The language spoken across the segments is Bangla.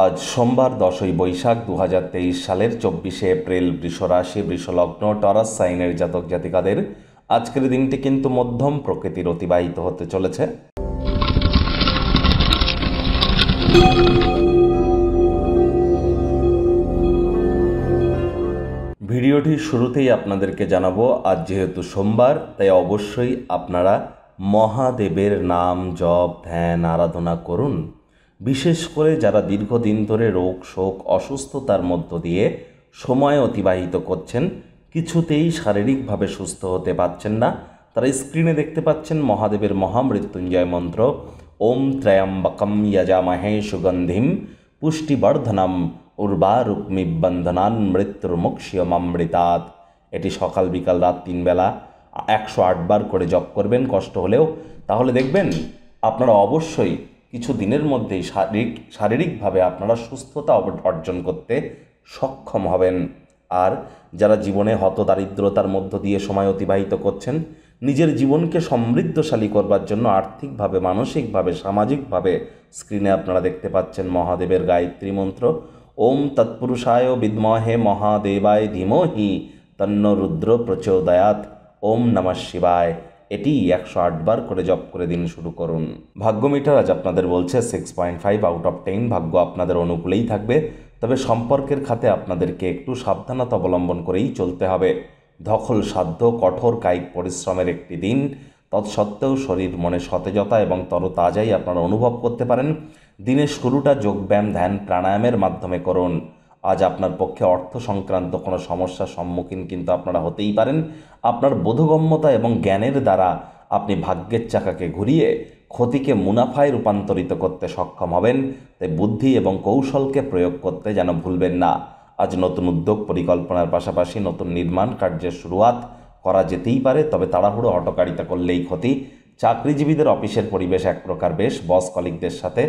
আজ সোমবার দশই বৈশাখ দু সালের চব্বিশে এপ্রিল বৃষরাশি বৃষলগ্ন টরাস সাইনের জাতক জাতিকাদের আজকের দিনটি কিন্তু মধ্যম প্রকৃতির অতিবাহিত হতে চলেছে ভিডিওটির শুরুতেই আপনাদেরকে জানাবো আজ যেহেতু সোমবার তাই অবশ্যই আপনারা মহাদেবের নাম জপ ধ্যান আরাধনা করুন বিশেষ করে যারা দীর্ঘদিন ধরে রোগ শোক অসুস্থতার মধ্য দিয়ে সময় অতিবাহিত করছেন কিছুতেই শারীরিকভাবে সুস্থ হতে পারছেন না তারা স্ক্রিনে দেখতে পাচ্ছেন মহাদেবের মহামৃত্যুঞ্জয় মন্ত্র ওম ত্রয়াম্বকম মহে সুগন্ধিম পুষ্টিবর্ধনম উর্বারুক্মিবন্ধনান মৃত্যুর মুক্ষিয়মামৃতাৎ এটি সকাল বিকাল রাত তিনবেলা একশো আটবার করে জপ করবেন কষ্ট হলেও তাহলে দেখবেন আপনারা অবশ্যই কিছু দিনের মধ্যেই শারীরিক শারীরিকভাবে আপনারা সুস্থতা অর্জন করতে সক্ষম হবেন আর যারা জীবনে হত দারিদ্রতার মধ্য দিয়ে সময় অতিবাহিত করছেন নিজের জীবনকে সমৃদ্ধশালী করবার জন্য আর্থিকভাবে মানসিকভাবে সামাজিকভাবে স্ক্রিনে আপনারা দেখতে পাচ্ছেন মহাদেবের গায়ত্রী মন্ত্র ওম তৎপুরুষায় বিদ্মহে মহাদেবায় ধীমহি তন্ন রুদ্র প্রচোদয়াত ওম নম শিবায় এটি একশো আটবার করে জপ করে দিন শুরু করুন ভাগ্য মিটার আজ আপনাদের বলছে six point five out of ten ভাগ্য আপনাদের অনুকূলেই থাকবে তবে সম্পর্কের খাতে আপনাদেরকে একটু সাবধানতা অবলম্বন করেই চলতে হবে ধকল সাধ্য কঠোর কায়িক পরিশ্রমের একটি দিন তৎসত্ত্বেও শরীর মনে সতেজতা এবং তরতাজাই আপনারা অনুভব করতে পারেন দিনের শুরুটা যোগব্যায়াম ধ্যান প্রাণায়ামের মাধ্যমে করুন আজ আপনার পক্ষে অর্থ সংক্রান্ত কোনো সমস্যার সম্মুখীন কিন্তু আপনারা হতেই পারেন আপনার বোধগম্যতা এবং জ্ঞানের দ্বারা আপনি ভাগ্যের চাকাকে ঘুরিয়ে ক্ষতিকে মুনাফায় রূপান্তরিত করতে সক্ষম হবেন তাই বুদ্ধি এবং কৌশলকে প্রয়োগ করতে যেন ভুলবেন না আজ নতুন উদ্যোগ পরিকল্পনার পাশাপাশি নতুন নির্মাণ কার্যের শুরুয়াত করা যেতেই পারে তবে তাড়াহুড়ো অটকারিতা করলেই ক্ষতি চাকরিজীবীদের অফিসের পরিবেশ এক প্রকার বেশ বস কলিকদের সাথে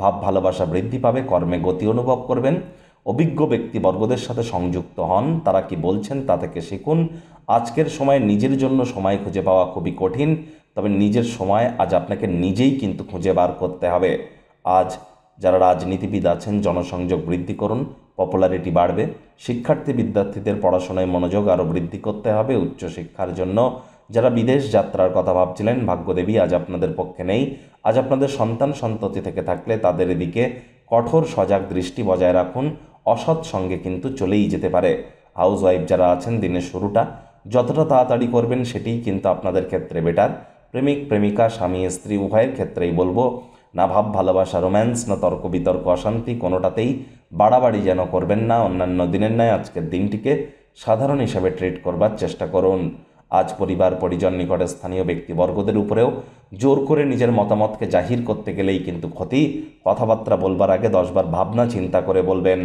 ভাব ভালোবাসা বৃদ্ধি পাবে কর্মে গতি অনুভব করবেন অভিজ্ঞ ব্যক্তিবর্গদের সাথে সংযুক্ত হন তারা কি বলছেন তা থেকে শিখুন আজকের সময় নিজের জন্য সময় খুঁজে পাওয়া খুবই কঠিন তবে নিজের সময় আজ আপনাকে নিজেই কিন্তু খুঁজে বার করতে হবে আজ যারা রাজনীতিবিদ আছেন জনসংযোগ বৃদ্ধি করুন পপুলারিটি বাড়বে শিক্ষার্থী বিদ্যার্থীদের পড়াশোনায় মনোযোগ আরও বৃদ্ধি করতে হবে উচ্চশিক্ষার জন্য যারা বিদেশ যাত্রার কথা ভাবছিলেন ভাগ্যদেবী আজ আপনাদের পক্ষে নেই আজ আপনাদের সন্তান সন্ততি থেকে থাকলে তাদের এদিকে কঠোর সজাগ দৃষ্টি বজায় রাখুন অসৎ সঙ্গে কিন্তু চলেই যেতে পারে হাউস ওয়াইফ যারা আছেন দিনের শুরুটা যতটা তাড়াতাড়ি করবেন সেটিই কিন্তু আপনাদের ক্ষেত্রে বেটার প্রেমিক প্রেমিকা স্বামী স্ত্রী উভয়ের ক্ষেত্রেই বলবো না ভাব ভালোবাসা রোম্যান্স না তর্ক বিতর্ক অশান্তি কোনোটাতেই বাড়াবাড়ি যেন করবেন না অন্যান্য দিনের ন্যায় আজকের দিনটিকে সাধারণ হিসাবে ট্রিট করবার চেষ্টা করুন আজ পরিবার পরিজন নিকটে স্থানীয় ব্যক্তিবর্গদের উপরেও জোর করে নিজের মতামতকে জাহির করতে গেলেই কিন্তু ক্ষতি কথাবার্তা বলবার আগে দশবার ভাবনা চিন্তা করে বলবেন